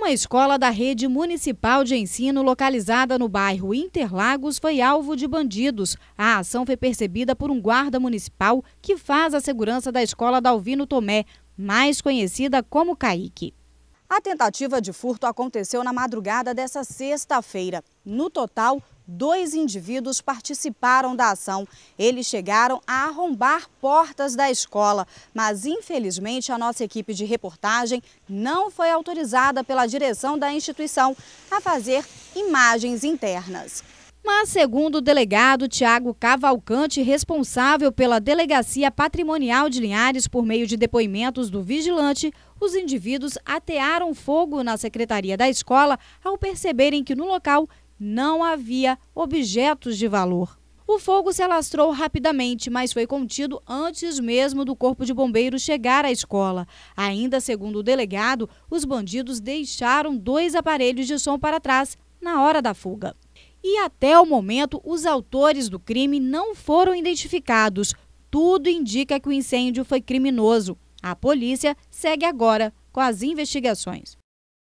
Uma escola da rede municipal de ensino localizada no bairro Interlagos foi alvo de bandidos. A ação foi percebida por um guarda municipal que faz a segurança da escola Dalvino Tomé, mais conhecida como Caique. A tentativa de furto aconteceu na madrugada dessa sexta-feira. No total, dois indivíduos participaram da ação. Eles chegaram a arrombar portas da escola, mas infelizmente a nossa equipe de reportagem não foi autorizada pela direção da instituição a fazer imagens internas. Mas, segundo o delegado Tiago Cavalcante, responsável pela Delegacia Patrimonial de Linhares por meio de depoimentos do vigilante, os indivíduos atearam fogo na secretaria da escola ao perceberem que no local não havia objetos de valor. O fogo se alastrou rapidamente, mas foi contido antes mesmo do corpo de bombeiros chegar à escola. Ainda segundo o delegado, os bandidos deixaram dois aparelhos de som para trás na hora da fuga. E até o momento, os autores do crime não foram identificados. Tudo indica que o incêndio foi criminoso. A polícia segue agora com as investigações.